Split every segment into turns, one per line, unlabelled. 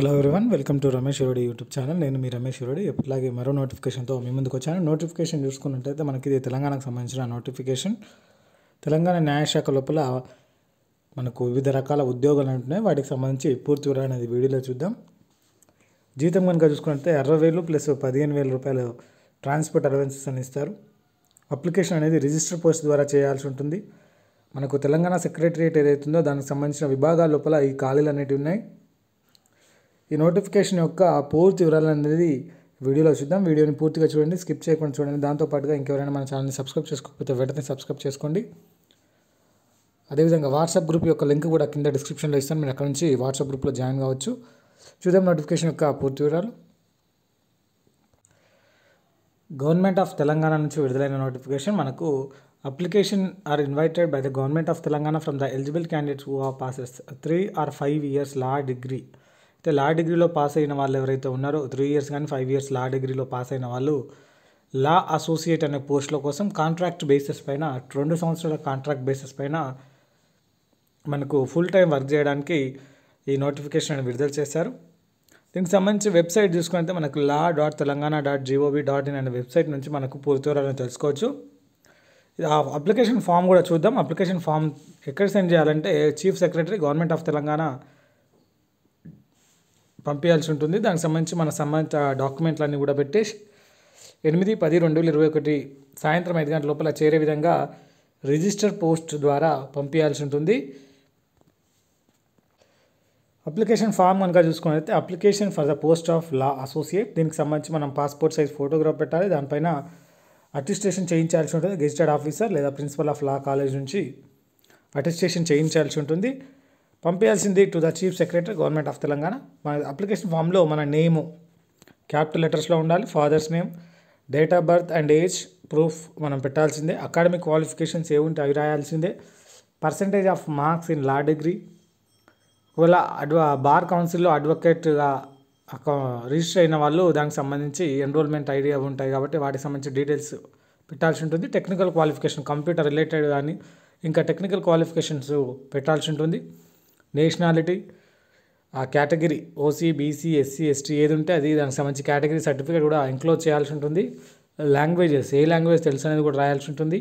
hello everyone welcome to Ramesh ఎవడి YouTube channel నేను మీ రమేష్ ఎవడి ఎప్పటిలాగే మరో నోటిఫికేషన్తో మీ ముందుకు వచ్చాను నోటిఫికేషన్ చూసుకున్నట్లయితే మనకి ఇది తెలంగాణకు సంబంధించిన నోటిఫికేషన్ తెలంగాణ న్యాయశాఖ లోపల మనకు వివిధ రకాల ఉద్యోగాలు ఉంటున్నాయి వాటికి సంబంధించి పూర్తి వివరాలు అనేది వీడియోలో చూద్దాం జీతం కనుక చూసుకున్నట్టే అరవై వేలు ప్లస్ పదిహేను వేల రూపాయలు ట్రాన్స్పోర్ట్ అలవెన్సెస్ అని ఇస్తారు అప్లికేషన్ అనేది రిజిస్టర్ పోస్ట్ ద్వారా చేయాల్సి ఉంటుంది మనకు తెలంగాణ సెక్రటరియట్ ఏదైతుందో దానికి సంబంధించిన విభాగాల లోపల ఈ ఖాళీలు అనేటివి ఉన్నాయి ఈ నోటిఫికేషన్ యొక్క పూర్తి వివరాలు అనేది వీడియోలో చూద్దాం వీడియోని పూర్తిగా చూడండి స్కిప్ చేయకుండా చూడండి దాంతోపాటుగా ఇంకెవరైనా మన ఛానల్ని సబ్స్క్రైబ్ చేసుకోకపోతే వెంటనే సబ్స్క్రైబ్ చేసుకోండి అదేవిధంగా వాట్సాప్ గ్రూప్ యొక్క లింక్ కూడా కింద డిస్క్రిప్షన్లో ఇస్తాను మీరు అక్కడ నుంచి వాట్సాప్ గ్రూప్లో జాయిన్ కావచ్చు చూద్దాం నోటిఫికేషన్ యొక్క పూర్తి వివరాలు గవర్నమెంట్ ఆఫ్ తెలంగాణ నుంచి విడుదలైన నోటిఫికేషన్ మనకు application are invited by the government of Telangana from the eligible candidates who are passes three or five years law degree అయితే లా డిగ్రీలో పాస్ అయిన వాళ్ళు ఎవరైతే ఉన్నారో త్రీ ఇయర్స్ కానీ ఫైవ్ ఇయర్స్ లా డిగ్రీలో పాస్ అయిన వాళ్ళు లా అసోసియేట్ అనే పోస్టుల కోసం కాంట్రాక్ట్ బేసిస్ పైన రెండు సంవత్సరాల కాంట్రాక్ట్ బేసిస్ పైన మనకు ఫుల్ టైం వర్క్ చేయడానికి ఈ నోటిఫికేషన్ విడుదల చేశారు దీనికి సంబంధించి వెబ్సైట్ చూసుకుంటే మనకు law dot Telangana dot GOV dot in అనే వెబ్సైట్ నుంచి మనకు పూర్తి వివరాలను తెలుసుకోవచ్చు ఆ అప్లికేషన్ ఫామ్ కూడా చూద్దాం అప్లికేషన్ ఫామ్ ఎక్కడ సెండ్ చేయాలంటే chief secretary government of Telangana పంపించాల్సి ఉంటుంది దానికి సంబంధించి మన సంబంధిత డాక్యుమెంట్లన్నీ కూడా పెట్టేసి ఎనిమిది పది రెండు వేల ఇరవై ఒకటి సాయంత్రం ఐదు గంటల లోపల చేరే విధంగా రిజిస్టర్ పోస్ట్ ద్వారా పంపించాల్సి ఉంటుంది అప్లికేషన్ ఫామ్ కనుక చూసుకున్నట్లయితే application for the post of law associate దీనికి సంబంధించి మనం పాస్పోర్ట్ సైజ్ ఫోటోగ్రాఫ్ పెట్టాలి దానిపైన అటిస్టేషన్ చేయించాల్సి ఉంటుంది గెజిటెడ్ ఆఫీసర్ లేదా ప్రిన్సిపల్ ఆఫ్ లా కాలేజ్ నుంచి అటిస్టేషన్ చేయించాల్సి ఉంటుంది పంపించాల్సింది to the chief secretary government of Telangana మన అప్లికేషన్ ఫామ్లో మన నేము క్యాపిటల్ లెటర్స్లో ఉండాలి father's name date of birth and age proof మనం పెట్టాల్సిందే అకాడమిక్ క్వాలిఫికేషన్స్ ఏముంటే అవి రాయాల్సిందే percentage of marks in law degree ఒకవేళ అడ్వ బార్ కౌన్సిల్లో అడ్వకేట్గా రిజిస్టర్ అయిన వాళ్ళు దానికి సంబంధించి ఎన్రోల్మెంట్ ఐడియా ఉంటాయి కాబట్టి వాటికి సంబంధించి డీటెయిల్స్ పెట్టాల్సి ఉంటుంది టెక్నికల్ క్వాలిఫికేషన్ కంప్యూటర్ రిలేటెడ్ కానీ ఇంకా టెక్నికల్ క్వాలిఫికేషన్స్ పెట్టాల్సి ఉంటుంది నేషనాలిటీ ఆ category OC BC SC ST ఏది ఉంటే అది దానికి సంబంధించి కేటగిరీ సర్టిఫికేట్ కూడా ఇంక్లోజ్ చేయాల్సి ఉంటుంది లాంగ్వేజెస్ ఏ లాంగ్వేజ్ తెలుసు అనేది కూడా రాయాల్సి ఉంటుంది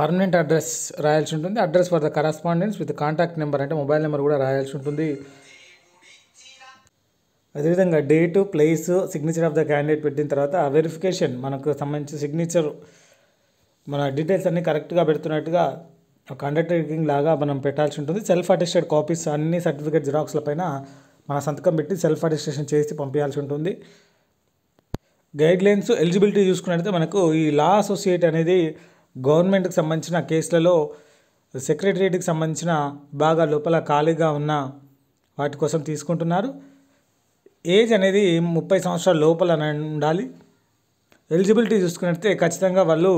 పర్మనెంట్ అడ్రస్ రాయాల్సి ఉంటుంది address for the correspondence with contact number అంటే మొబైల్ నెంబర్ కూడా రాయాల్సి ఉంటుంది అదేవిధంగా date place signature of the candidate పెట్టిన తర్వాత వెరిఫికేషన్ మనకు సంబంధించి సిగ్నేచర్ మన డీటెయిల్స్ అన్నీ కరెక్ట్గా పెడుతున్నట్టుగా కాంట్రాక్టింగ్ లాగా మనం పెట్టాల్సి ఉంటుంది సెల్ఫ్ అటెస్టెడ్ కాపీస్ అన్ని సర్టిఫికేట్ జిరాక్స్ల పైన మన సంతకం పెట్టి సెల్ఫ్ అటెస్టేషన్ చేసి పంపించాల్సి ఉంటుంది గైడ్లైన్స్ ఎలిజిబిలిటీ చూసుకున్నట్లయితే మనకు ఈ లా అసోసియేట్ అనేది గవర్నమెంట్కి సంబంధించిన కేసులలో సెక్రటరియేట్కి సంబంధించిన బాగా లోపల ఖాళీగా ఉన్న వాటి కోసం తీసుకుంటున్నారు ఏజ్ అనేది ముప్పై సంవత్సరాల లోపల ఉండాలి ఎలిజిబిలిటీ చూసుకున్నట్లయితే ఖచ్చితంగా వాళ్ళు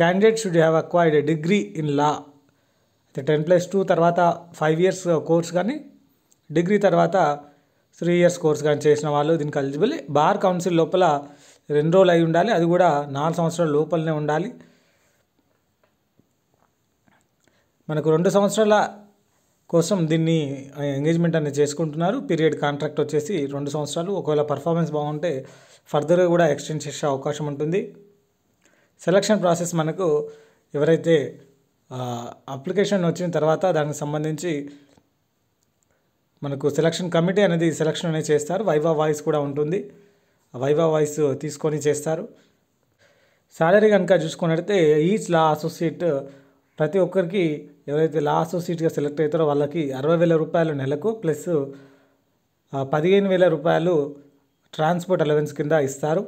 candidate should have acquired degree in law ten plus two తర్వాత ఫైవ్ ఇయర్స్ కోర్స్ కానీ డిగ్రీ తర్వాత త్రీ ఇయర్స్ కోర్స్ కానీ చేసిన వాళ్ళు దీనికి ఎలిజిబుల్ బార్ కౌన్సిల్ లోపల రెండు రోజులు అయి ఉండాలి అది కూడా నాలుగు సంవత్సరాల లోపలనే ఉండాలి మనకు రెండు సంవత్సరాల కోసం దీన్ని ఎంగేజ్మెంట్ అనేది చేసుకుంటున్నారు పీరియడ్ కాంట్రాక్ట్ వచ్చేసి రెండు సంవత్సరాలు ఒకవేళ పర్ఫార్మెన్స్ బాగుంటే ఫర్దర్గా కూడా ఎక్స్టెండ్ చేసే అవకాశం ఉంటుంది సెలక్షన్ ప్రాసెస్ మనకు ఎవరైతే అప్లికేషన్ వచ్చిన తర్వాత దానికి సంబంధించి మనకు సెలక్షన్ కమిటీ అనేది సెలక్షన్ అనేది చేస్తారు వైవా వాయిస్ కూడా ఉంటుంది వైవా వాయిస్ తీసుకొని చేస్తారు శాలరీ కనుక చూసుకున్నట్లయితే ఈచ్ లా అసోసియేట్ ప్రతి ఒక్కరికి ఎవరైతే లా అసోసియేట్గా సెలెక్ట్ అవుతారో వాళ్ళకి అరవై వేల రూపాయలు నెలకు ప్లస్ పదిహేను వేల రూపాయలు ట్రాన్స్పోర్ట్ అలవెన్స్ కింద ఇస్తారు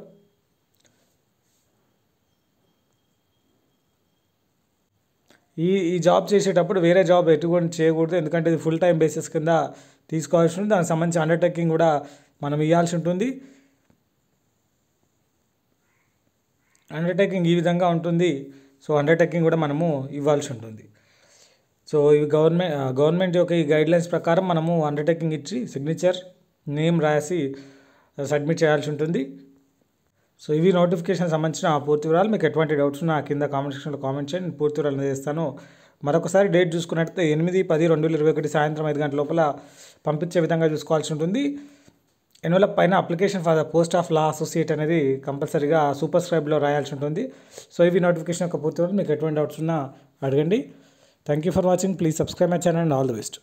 ఈ ఈ జాబ్ చేసేటప్పుడు వేరే జాబ్ ఎటువంటి చేయకూడదు ఎందుకంటే ఇది ఫుల్ టైం బేసిస్ కింద తీసుకోవాల్సి ఉంటుంది దానికి సంబంధించి అండర్టేకింగ్ కూడా మనం ఇవ్వాల్సి ఉంటుంది అండర్టేకింగ్ ఈ విధంగా ఉంటుంది సో అండర్టేకింగ్ కూడా మనము ఇవ్వాల్సి ఉంటుంది సో ఇవి గవర్నమెంట్ గవర్నమెంట్ యొక్క ఈ గైడ్లైన్స్ ప్రకారం మనము అండర్టేకింగ్ ఇచ్చి సిగ్నేచర్ నేమ్ రాసి సబ్మిట్ uh, చేయాల్సి ఉంటుంది సో ఇవి నోటిఫికేషన్ సంబంధించిన పూర్తి వివరాలు మీకు ఎటువంటి డౌట్స్ ఉన్నా కింద కామెంట్ సెక్షన్లో కామెంట్ చేయండి పూర్తి వివరాలు అందజేస్తాను మరొకసారి డేట్ చూసుకున్నట్లయితే ఎనిమిది పది రెండు వేల ఇరవై ఒకటి సాయంత్రం ఐదు గంటల లోపల పంపించే విధంగా చూసుకోవాల్సి ఉంటుంది ఎన్వలప్ పైన application for the post of law associate అనేది కంపల్సరీగా సూపర్ స్క్రైబ్లో రాయాల్సి ఉంటుంది సో ఇవి నోటిఫికేషన్ యొక్క పూర్తి వివరాలు మీకు ఎటువంటి డౌట్స్ ఉన్నా అడగండి thank you for watching please subscribe my channel and all the best